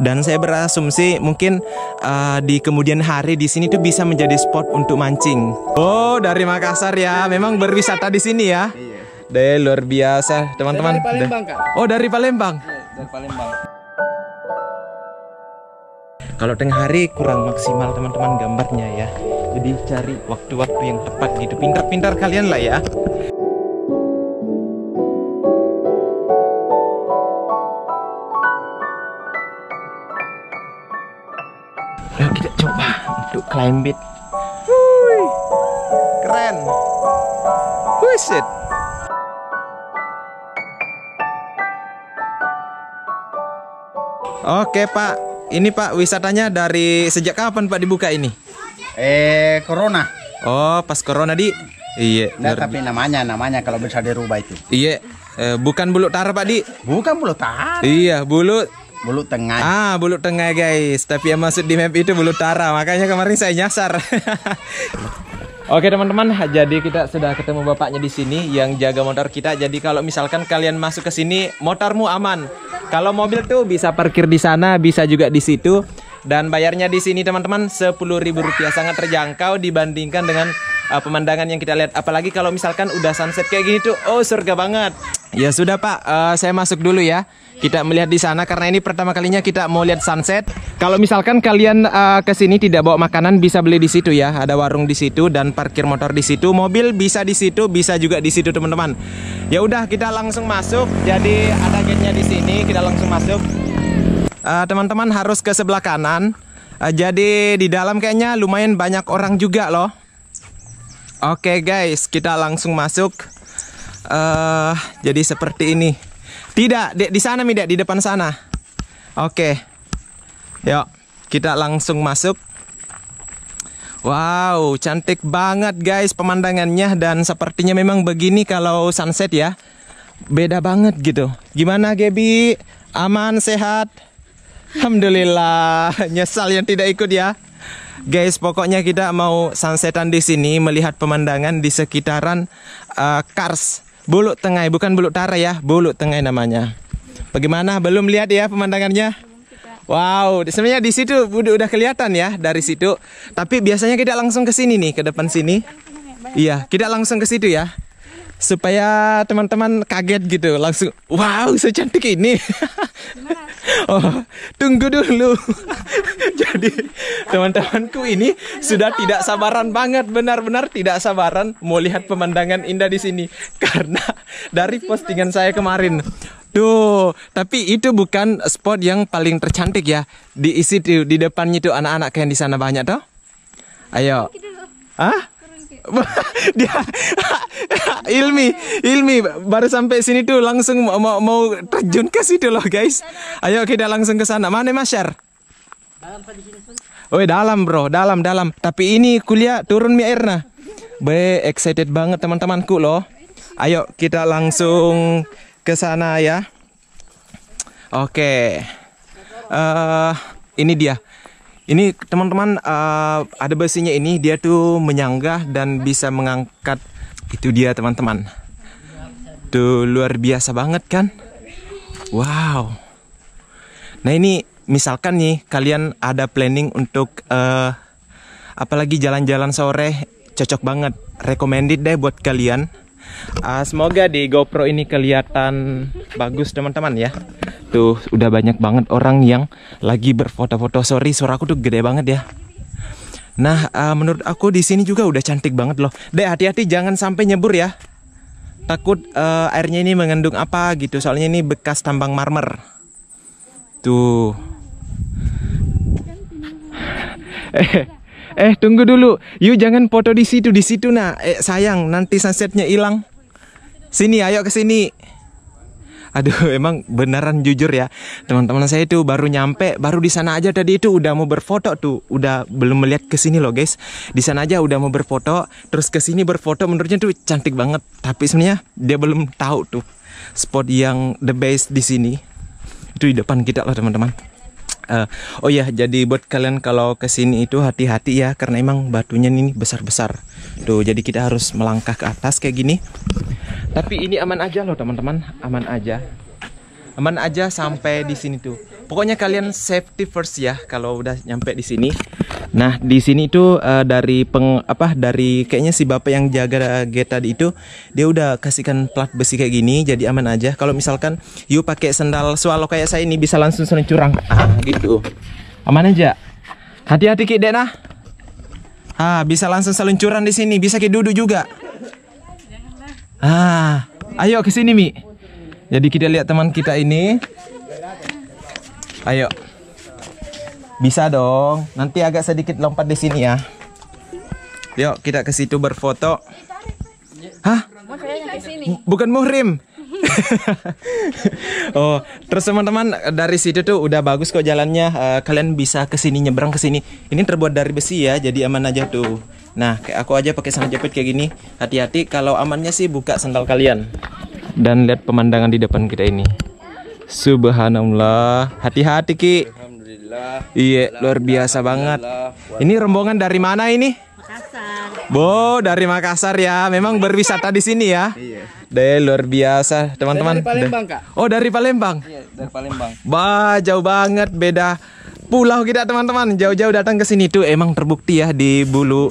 dan saya berasumsi mungkin uh, di kemudian hari di sini tuh bisa menjadi spot untuk mancing. Oh, dari Makassar ya. Memang berwisata di sini ya. Iya. Deh, luar biasa, teman-teman. Dari Palembang, Kak. Oh, dari Palembang. Iya, dari Palembang. Kalau tengah hari kurang maksimal teman-teman gambarnya ya. Jadi cari waktu-waktu yang tepat gitu. Pintar-pintar kalian lah ya. Ayo kita coba untuk it, Wuih, keren. Wisit. Oke Pak, ini Pak wisatanya dari sejak kapan Pak dibuka ini? Eh Corona. Oh pas Corona di. Iya. Nah, tapi namanya namanya kalau bisa dirubah itu. Iya. Eh, bukan bulu tara Pak Di. Bukan bulu tara. Iya bulu Bulu tengah. Ah, bulu tengah guys. Tapi yang masuk di map itu bulu tara. Makanya kemarin saya nyasar. Oke teman-teman, jadi kita sudah ketemu bapaknya di sini yang jaga motor kita. Jadi kalau misalkan kalian masuk ke sini, motormu aman. Kalau mobil tuh bisa parkir di sana, bisa juga di situ. Dan bayarnya di sini teman-teman sepuluh ribu rupiah sangat terjangkau dibandingkan dengan uh, pemandangan yang kita lihat. Apalagi kalau misalkan udah sunset kayak gini tuh, oh surga banget. Ya sudah Pak, uh, saya masuk dulu ya kita melihat di sana karena ini pertama kalinya kita mau lihat sunset. Kalau misalkan kalian uh, ke sini tidak bawa makanan bisa beli di situ ya. Ada warung di situ dan parkir motor di situ, mobil bisa di situ, bisa juga di situ teman-teman. Ya udah kita langsung masuk. Jadi ada gate-nya di sini, kita langsung masuk. Eh, teman-teman uh, harus ke sebelah kanan. Uh, jadi di dalam kayaknya lumayan banyak orang juga loh. Oke okay, guys, kita langsung masuk. Uh, jadi seperti ini. Tidak, di, di sana Mida, di depan sana. Oke. Yuk, kita langsung masuk. Wow, cantik banget guys pemandangannya dan sepertinya memang begini kalau sunset ya. Beda banget gitu. Gimana Gebi? Aman, sehat? Alhamdulillah. Nyesal yang tidak ikut ya. Guys, pokoknya kita mau sunsetan di sini melihat pemandangan di sekitaran uh, Kars Buluk tengah, bukan Buluk Tara ya, Buluk tengah namanya. Bagaimana? Belum lihat ya pemandangannya? Wow, sebenarnya di situ udah kelihatan ya dari situ. Tapi biasanya kita langsung ke sini nih, ke depan sini. Iya, kita langsung ke situ ya supaya teman-teman kaget gitu langsung wow secantik ini oh tunggu dulu jadi teman-temanku ini sudah tidak sabaran banget benar-benar tidak sabaran mau lihat pemandangan indah di sini karena dari postingan saya kemarin tuh tapi itu bukan spot yang paling tercantik ya. Diisi tuh di depannya tuh anak-anak yang di sana banyak toh. Ayo. Ah? dia Ilmi, Ilmi baru sampai sini tuh langsung mau mau terjun ke situ loh guys. Ayo kita langsung ke sana. Mana Masyar? Oh, dalam bro, dalam dalam. Tapi ini kuliah turun mi airna. Be excited banget teman-temanku loh. Ayo kita langsung ke sana ya. Oke. Okay. Uh, eh, ini dia. Ini teman-teman uh, ada besinya ini dia tuh menyanggah dan bisa mengangkat itu dia teman-teman. Tuh luar biasa banget kan? Wow. Nah ini misalkan nih kalian ada planning untuk uh, apalagi jalan-jalan sore cocok banget. Recommended deh buat kalian uh, semoga di GoPro ini kelihatan bagus teman-teman ya tuh udah banyak banget orang yang lagi berfoto-foto sorry suara aku tuh gede banget ya nah uh, menurut aku di sini juga udah cantik banget loh deh hati-hati jangan sampai nyebur ya takut uh, airnya ini mengandung apa gitu soalnya ini bekas tambang marmer tuh eh, eh tunggu dulu. Yuk jangan foto di situ, di situ nah. Eh sayang, nanti sunsetnya hilang. Sini, ayo ke sini. Aduh, emang beneran jujur ya. Teman-teman saya itu baru nyampe, baru di sana aja tadi itu udah mau berfoto tuh. Udah belum melihat ke sini loh, guys. Di sana aja udah mau berfoto, terus ke sini berfoto menurutnya tuh cantik banget. Tapi sebenarnya dia belum tahu tuh spot yang the best di sini. Itu di depan kita loh, teman-teman. Uh, oh ya, jadi buat kalian kalau ke sini itu hati-hati ya, karena emang batunya ini besar-besar. Tuh, jadi kita harus melangkah ke atas kayak gini. Tapi ini aman aja loh teman-teman, aman aja. Aman aja sampai di sini tuh. Pokoknya kalian safety first ya kalau udah nyampe di sini. Nah, di sini tuh uh, dari peng apa dari kayaknya si bapak yang jaga eh, gate tadi itu dia udah kasihkan plat besi kayak gini jadi aman aja. Kalau misalkan you pakai sendal swallow kayak saya ini bisa langsung sering curang. Ah, gitu. Aman aja. Hati-hati Kik Dena. Ah, bisa langsung seluncuran di sini, bisa kayak duduk juga. Ah, ayo ke sini Mi. Jadi kita lihat teman kita ini. Ayo. Bisa dong. Nanti agak sedikit lompat di sini ya. Yuk kita ke situ berfoto. Hah? Bukan muhrim. oh, terus teman-teman dari situ tuh udah bagus kok jalannya. Eh, kalian bisa ke sini nyebrang ke sini. Ini terbuat dari besi ya, jadi aman aja tuh. Nah, kayak aku aja pakai sandal jepit kayak gini. Hati-hati kalau amannya sih buka sandal kalian. Dan lihat pemandangan di depan kita ini. Subhanallah. Hati-hati Ki. Alhamdulillah. Iya, luar biasa banget. Ini rombongan dari mana ini? Makassar. Bo, dari Makassar ya. Memang berwisata di sini ya. Iya. Deh, luar biasa, teman-teman. Dari Palembang, Kak. Oh, dari Palembang. Iya, dari Palembang. Wah, jauh banget beda pulau kita teman-teman jauh-jauh datang ke sini tuh emang terbukti ya di bulu uh,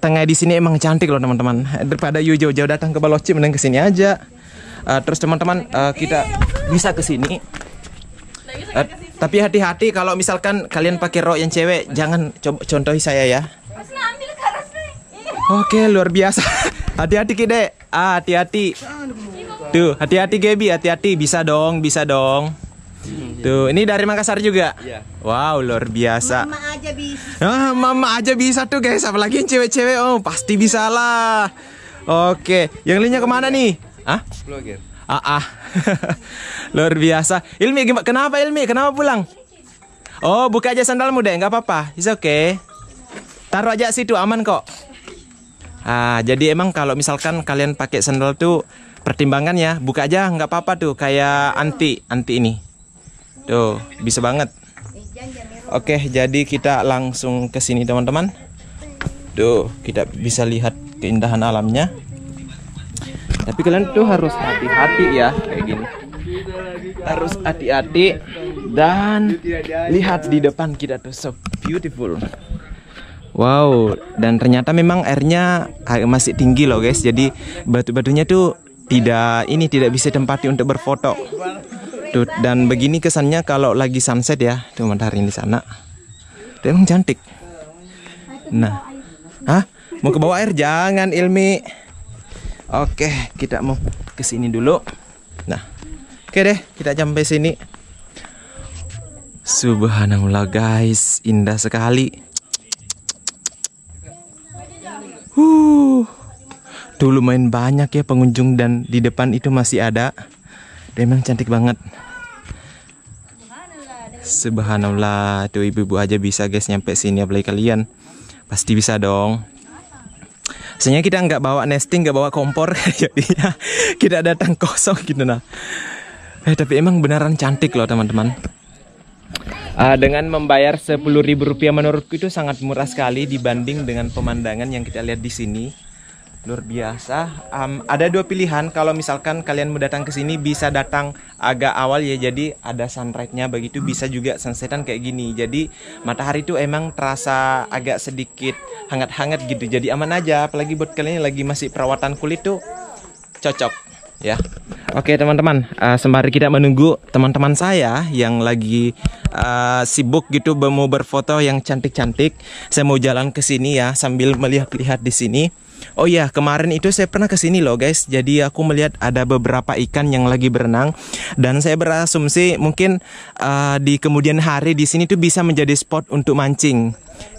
tengah di sini emang cantik loh teman-teman daripada you jauh-jauh datang ke Baloci mending ke sini aja uh, terus teman-teman uh, kita bisa ke sini uh, tapi hati-hati kalau misalkan kalian pakai rok yang cewek jangan coba contohi saya ya Oke, okay, luar biasa. Hati-hati Kide. Ah, hati-hati. Tuh, hati-hati Gebi, hati-hati. Bisa dong, bisa dong. Iya. Tuh, ini dari Makassar juga. Iya. Wow, luar biasa. Mama aja bisa. Ah, mama aja bisa tuh guys, apalagi cewek-cewek. Oh, pasti bisa lah. Oke, yang lainnya kemana nih? Ah? Ah, ah. luar biasa. Ilmi, kenapa Ilmi? Kenapa pulang? Oh, buka aja sandalmu deh, nggak apa-apa. Is oke. Okay. Taruh aja situ, aman kok. Ah, jadi emang kalau misalkan kalian pakai sandal tuh pertimbangannya, buka aja nggak apa-apa tuh, kayak anti anti ini. Yo, bisa banget. Oke, jadi kita langsung ke sini teman-teman. Tuh, kita bisa lihat keindahan alamnya. Tapi kalian tuh harus hati-hati ya kayak gini. Harus hati-hati dan lihat di depan kita tuh so beautiful. Wow, dan ternyata memang airnya masih tinggi loh guys. Jadi batu-batunya tuh tidak ini tidak bisa tempati untuk berfoto. Tuh, dan begini kesannya kalau lagi sunset ya. Tuh matahari di sana. Tuh emang cantik. Nah. Hah? Mau ke bawah air? Jangan, Ilmi. Oke, kita mau ke sini dulu. Nah. Oke deh, kita sampai sini. Subhanallah guys, indah sekali. Huh. Dulu main banyak ya pengunjung dan di depan itu masih ada. Dia memang cantik banget. Subhanallah, tuh ibu-ibu aja bisa guys nyampe sini apalagi kalian. Pasti bisa dong. Sebenarnya kita nggak bawa nesting, nggak bawa kompor, jadinya iya. kita datang kosong gitu nah. Eh tapi emang beneran cantik loh teman-teman. Uh, dengan membayar sepuluh ribu rupiah menurutku itu sangat murah sekali dibanding dengan pemandangan yang kita lihat di sini luar biasa. Um, ada dua pilihan kalau misalkan kalian mau datang ke sini bisa datang agak awal ya jadi ada sunrise-nya begitu bisa juga sunsetan kayak gini. Jadi matahari itu emang terasa agak sedikit hangat-hangat gitu. Jadi aman aja apalagi buat kalian yang lagi masih perawatan kulit tuh cocok ya. Oke teman-teman, uh, sembari kita menunggu teman-teman saya yang lagi uh, sibuk gitu mau berfoto yang cantik-cantik, saya mau jalan ke sini ya sambil melihat-lihat di sini. Oh iya, kemarin itu saya pernah ke sini loh guys. Jadi aku melihat ada beberapa ikan yang lagi berenang dan saya berasumsi mungkin uh, di kemudian hari di sini tuh bisa menjadi spot untuk mancing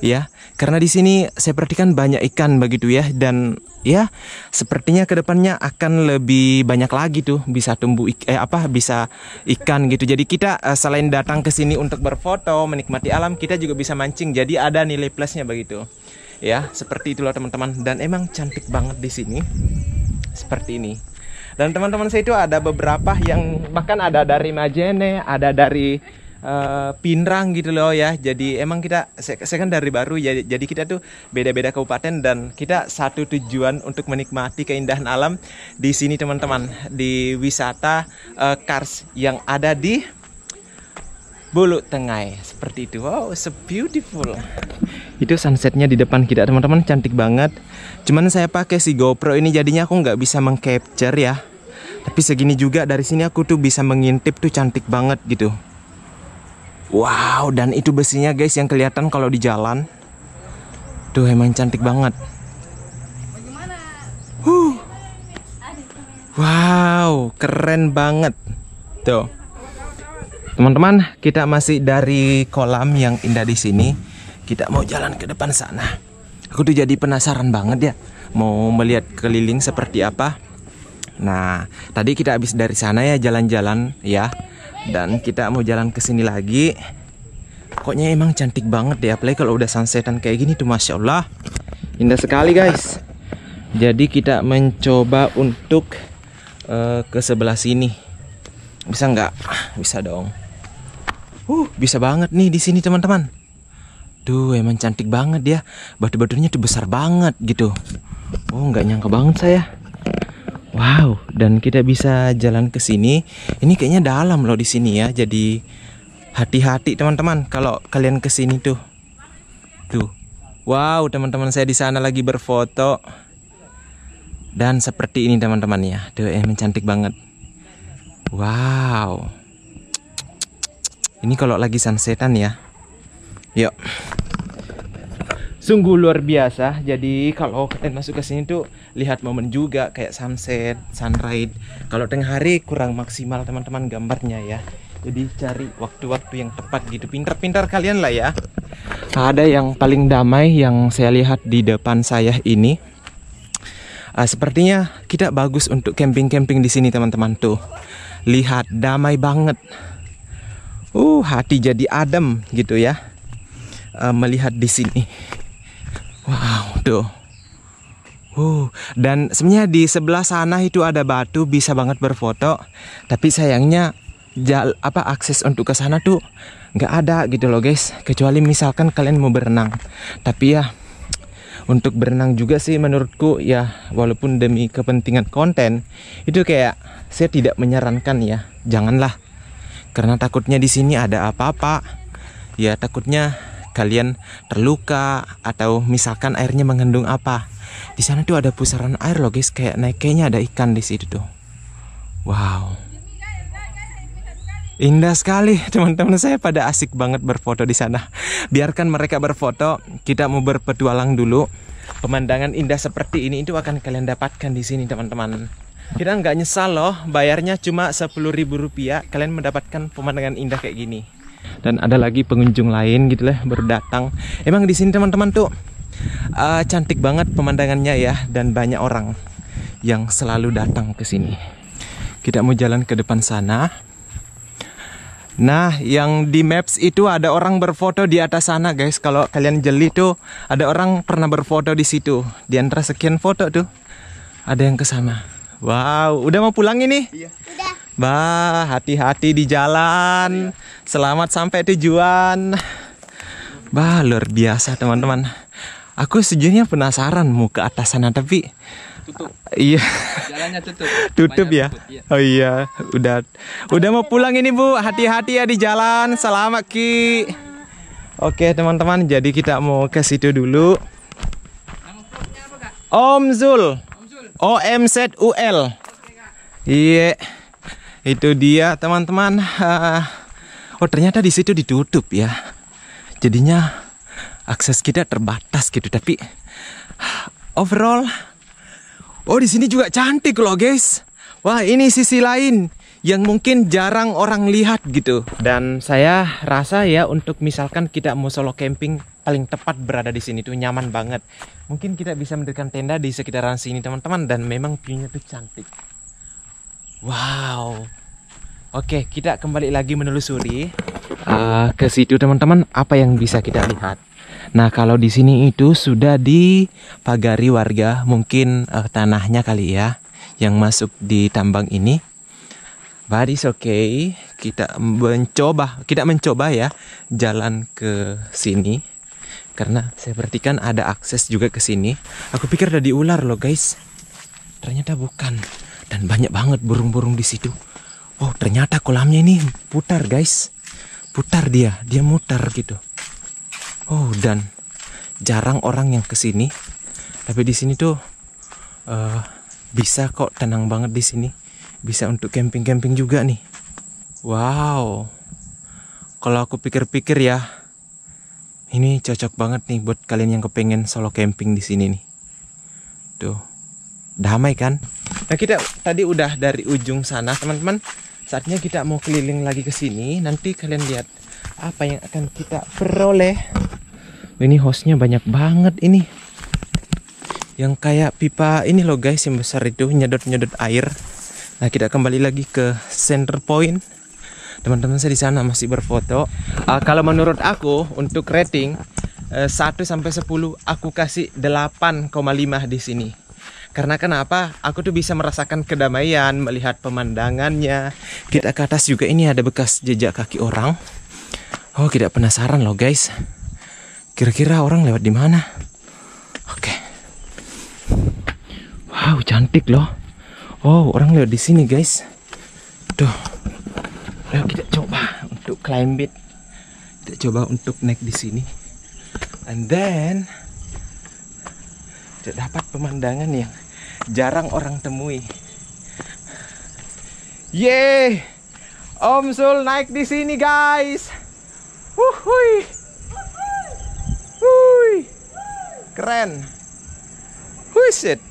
ya. Karena di sini saya perhatikan banyak ikan begitu ya dan ya sepertinya kedepannya akan lebih banyak lagi tuh bisa tumbuh eh, apa bisa ikan gitu jadi kita eh, selain datang ke sini untuk berfoto menikmati alam kita juga bisa mancing jadi ada nilai plusnya begitu ya seperti itulah teman-teman dan emang cantik banget di sini seperti ini dan teman-teman saya itu ada beberapa yang bahkan ada dari Majene ada dari uh, eh, Pinrang gitu loh ya jadi emang kita saya, saya kan dari baru ya jadi kita tuh beda-beda kabupaten dan kita satu tujuan untuk menikmati keindahan alam di sini teman-teman di wisata uh, Kars yang ada di bulu Tengah seperti itu wow so beautiful itu sunsetnya di depan kita teman-teman cantik banget cuman saya pakai si GoPro ini jadinya aku nggak bisa mengcapture ya tapi segini juga dari sini aku tuh bisa mengintip tuh cantik banget gitu wow dan itu besinya guys yang kelihatan kalau di jalan tuh emang cantik banget huh. wow keren banget tuh Teman-teman, kita masih dari kolam yang indah di sini. Kita mau jalan ke depan sana. Aku tuh jadi penasaran banget ya, mau melihat keliling seperti apa. Nah, tadi kita habis dari sana ya jalan-jalan ya. Dan kita mau jalan ke sini lagi. koknya emang cantik banget ya, play kalau udah sunsetan kayak gini tuh Masya Allah. Indah sekali guys. Jadi kita mencoba untuk uh, ke sebelah sini. Bisa nggak? Bisa dong. Uh, bisa banget nih di sini teman-teman. Tuh emang cantik banget ya. Batu-batunya tuh besar banget gitu. Oh nggak nyangka banget saya. Wow, dan kita bisa jalan ke sini. Ini kayaknya dalam loh di sini ya. Jadi hati-hati teman-teman kalau kalian ke sini tuh. Tuh. Wow, teman-teman saya di sana lagi berfoto. Dan seperti ini teman-teman ya. Tuh emang cantik banget. Wow. Ini kalau lagi sunsetan ya. Yuk. Sungguh luar biasa. Jadi kalau kalian masuk ke sini tuh lihat momen juga kayak sunset, sunrise. Kalau tengah hari kurang maksimal teman-teman gambarnya ya. Jadi cari waktu-waktu yang tepat gitu. Pintar-pintar kalian lah ya. Ada yang paling damai yang saya lihat di depan saya ini. Uh, sepertinya kita bagus untuk camping-camping di sini teman-teman tuh. Lihat damai banget uh hati jadi adem gitu ya uh, melihat di sini wow tuh Uh, dan sebenarnya di sebelah sana itu ada batu bisa banget berfoto tapi sayangnya jal apa akses untuk ke sana tuh nggak ada gitu loh guys kecuali misalkan kalian mau berenang tapi ya untuk berenang juga sih menurutku ya walaupun demi kepentingan konten itu kayak saya tidak menyarankan ya janganlah karena takutnya di sini ada apa-apa. Ya, takutnya kalian terluka atau misalkan airnya mengandung apa. Di sana tuh ada pusaran air loh guys, kayak naik kayaknya ada ikan di situ tuh. Wow. Indah sekali, teman-teman saya pada asik banget berfoto di sana. Biarkan mereka berfoto, kita mau berpetualang dulu. Pemandangan indah seperti ini itu akan kalian dapatkan di sini, teman-teman kita nggak nyesal loh bayarnya cuma sepuluh ribu rupiah kalian mendapatkan pemandangan indah kayak gini dan ada lagi pengunjung lain gitu lah baru emang di sini teman-teman tuh uh, cantik banget pemandangannya ya dan banyak orang yang selalu datang ke sini kita mau jalan ke depan sana Nah, yang di maps itu ada orang berfoto di atas sana, guys. Kalau kalian jeli tuh, ada orang pernah berfoto di situ. Di antara sekian foto tuh, ada yang ke sana. Wow, udah mau pulang ini? Iya. Udah. Bah, hati-hati di jalan. Iya. Selamat sampai tujuan. Bah, luar biasa teman-teman. Aku sejujurnya penasaran mau ke atas sana tapi tutup. Iya. Jalannya tutup. tutup ya. Tutup, iya. Oh iya, udah udah mau pulang ini Bu. Hati-hati ya di jalan. Selamat Ki. Oke, teman-teman, jadi kita mau ke situ dulu. Om Zul. OMZUL. Iya. Yeah. Itu dia teman-teman. Ah, oh ternyata di situ ditutup ya. Jadinya akses kita terbatas gitu tapi ah, overall oh di sini juga cantik loh guys. Wah, ini sisi lain yang mungkin jarang orang lihat gitu. Dan saya rasa ya untuk misalkan kita mau solo camping paling tepat berada di sini tuh nyaman banget. Mungkin kita bisa mendirikan tenda di sekitaran sini teman-teman dan memang view-nya tuh cantik. Wow. Oke, kita kembali lagi menelusuri uh, ke situ teman-teman apa yang bisa kita lihat. Nah, kalau di sini itu sudah dipagari warga, mungkin uh, tanahnya kali ya yang masuk di tambang ini. Baris oke, okay, kita mencoba, kita mencoba ya jalan ke sini karena saya perhatikan ada akses juga ke sini. Aku pikir ada di ular loh guys. Ternyata bukan. Dan banyak banget burung-burung di situ. Oh ternyata kolamnya ini putar guys. Putar dia, dia mutar gitu. Oh dan jarang orang yang ke sini. Tapi di sini tuh uh, bisa kok tenang banget di sini. Bisa untuk camping-camping juga nih. Wow. Kalau aku pikir-pikir ya, ini cocok banget nih buat kalian yang kepengen solo camping di sini nih. Tuh. Damai kan? Nah, kita tadi udah dari ujung sana, teman-teman. Saatnya kita mau keliling lagi ke sini. Nanti kalian lihat apa yang akan kita peroleh. Ini hostnya banyak banget ini. Yang kayak pipa ini loh guys yang besar itu nyedot-nyedot air. Nah, kita kembali lagi ke center point teman-teman saya di sana masih berfoto. Uh, kalau menurut aku untuk rating uh, eh, 1 sampai 10 aku kasih 8,5 di sini. Karena kenapa? Aku tuh bisa merasakan kedamaian, melihat pemandangannya. Kita ke atas juga ini ada bekas jejak kaki orang. Oh, tidak penasaran loh, guys. Kira-kira orang lewat di mana? Oke. Okay. Wow, cantik loh. Oh, orang lewat di sini, guys. Tuh. Ayo kita coba untuk climb it. Kita coba untuk naik di sini. And then kita dapat pemandangan yang jarang orang temui. Yeay! Om Sul naik di sini, guys. Wuhui. Wuhui. Keren. Who is it?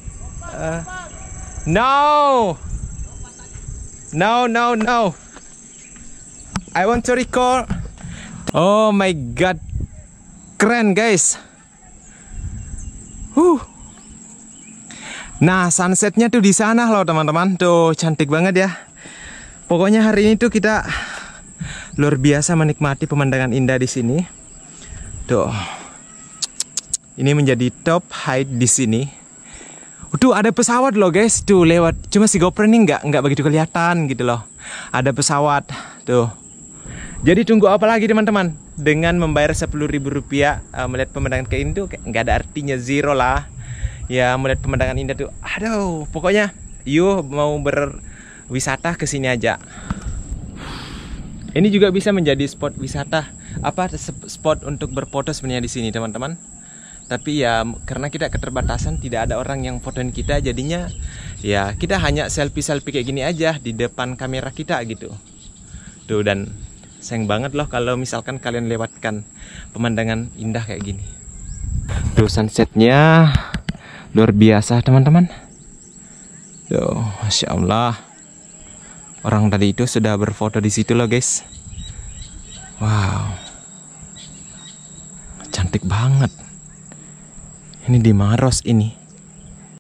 Uh, no. No, no, no. I want to record. Oh my god. Keren guys. Huh. Nah, sunsetnya tuh di sana loh teman-teman. Tuh cantik banget ya. Pokoknya hari ini tuh kita luar biasa menikmati pemandangan indah di sini. Tuh. Ini menjadi top height di sini. Tuh ada pesawat loh guys, tuh lewat. Cuma si GoPro ini nggak nggak begitu kelihatan gitu loh. Ada pesawat tuh. Jadi tunggu apa lagi teman-teman? Dengan membayar Rp10.000 rupiah uh, melihat pemandangan ke Indo nggak ada artinya zero lah. Ya melihat pemandangan indah tuh, aduh, pokoknya yuk mau berwisata ke sini aja. Ini juga bisa menjadi spot wisata, apa spot untuk berfoto sebenarnya di sini teman-teman. Tapi ya karena kita keterbatasan tidak ada orang yang fotoin kita jadinya ya kita hanya selfie-selfie kayak gini aja di depan kamera kita gitu. Tuh dan sayang banget loh kalau misalkan kalian lewatkan pemandangan indah kayak gini tuh sunsetnya luar biasa teman-teman masya allah orang tadi itu sudah berfoto di situ loh guys wow cantik banget ini di Maros ini